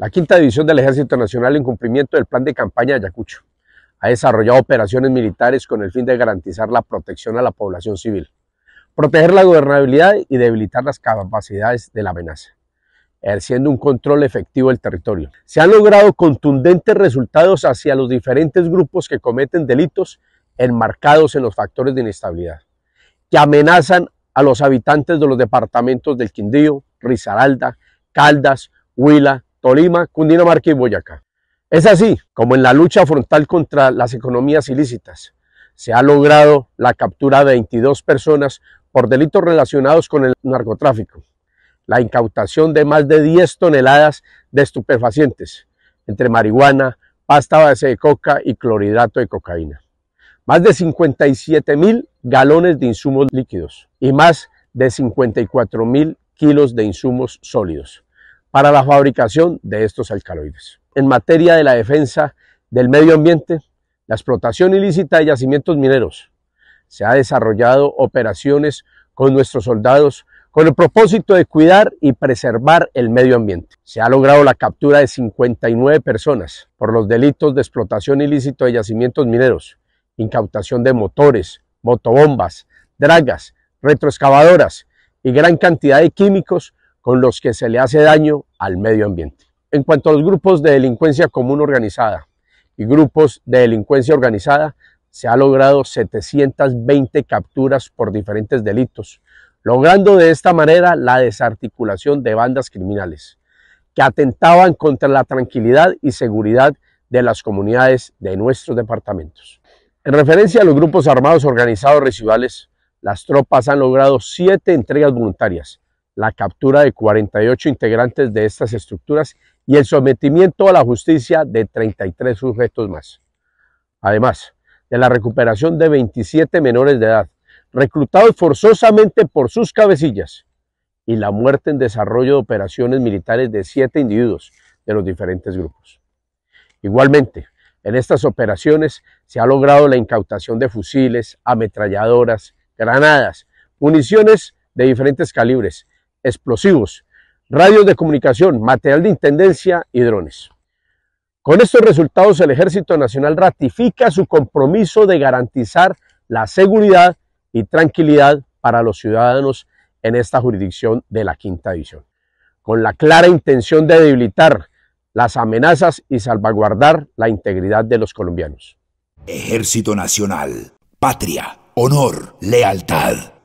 La quinta división del Ejército Nacional en cumplimiento del plan de campaña de Ayacucho ha desarrollado operaciones militares con el fin de garantizar la protección a la población civil, proteger la gobernabilidad y debilitar las capacidades de la amenaza, ejerciendo un control efectivo del territorio. Se han logrado contundentes resultados hacia los diferentes grupos que cometen delitos enmarcados en los factores de inestabilidad, que amenazan a los habitantes de los departamentos del Quindío, Risaralda, Caldas, Huila, Tolima, Cundinamarca y Boyacá. Es así como en la lucha frontal contra las economías ilícitas se ha logrado la captura de 22 personas por delitos relacionados con el narcotráfico, la incautación de más de 10 toneladas de estupefacientes, entre marihuana, pasta base de coca y clorhidrato de cocaína, más de 57 mil galones de insumos líquidos y más de 54 mil kilos de insumos sólidos para la fabricación de estos alcaloides. En materia de la defensa del medio ambiente, la explotación ilícita de yacimientos mineros. Se ha desarrollado operaciones con nuestros soldados con el propósito de cuidar y preservar el medio ambiente. Se ha logrado la captura de 59 personas por los delitos de explotación ilícita de yacimientos mineros, incautación de motores, motobombas, dragas, retroexcavadoras y gran cantidad de químicos con los que se le hace daño al medio ambiente. En cuanto a los grupos de delincuencia común organizada y grupos de delincuencia organizada, se ha logrado 720 capturas por diferentes delitos, logrando de esta manera la desarticulación de bandas criminales que atentaban contra la tranquilidad y seguridad de las comunidades de nuestros departamentos. En referencia a los grupos armados organizados residuales, las tropas han logrado siete entregas voluntarias, la captura de 48 integrantes de estas estructuras y el sometimiento a la justicia de 33 sujetos más. Además, de la recuperación de 27 menores de edad, reclutados forzosamente por sus cabecillas, y la muerte en desarrollo de operaciones militares de siete individuos de los diferentes grupos. Igualmente, en estas operaciones se ha logrado la incautación de fusiles, ametralladoras, granadas, municiones de diferentes calibres, explosivos, radios de comunicación, material de intendencia y drones. Con estos resultados, el Ejército Nacional ratifica su compromiso de garantizar la seguridad y tranquilidad para los ciudadanos en esta jurisdicción de la Quinta División, con la clara intención de debilitar las amenazas y salvaguardar la integridad de los colombianos. Ejército Nacional, patria, honor, lealtad.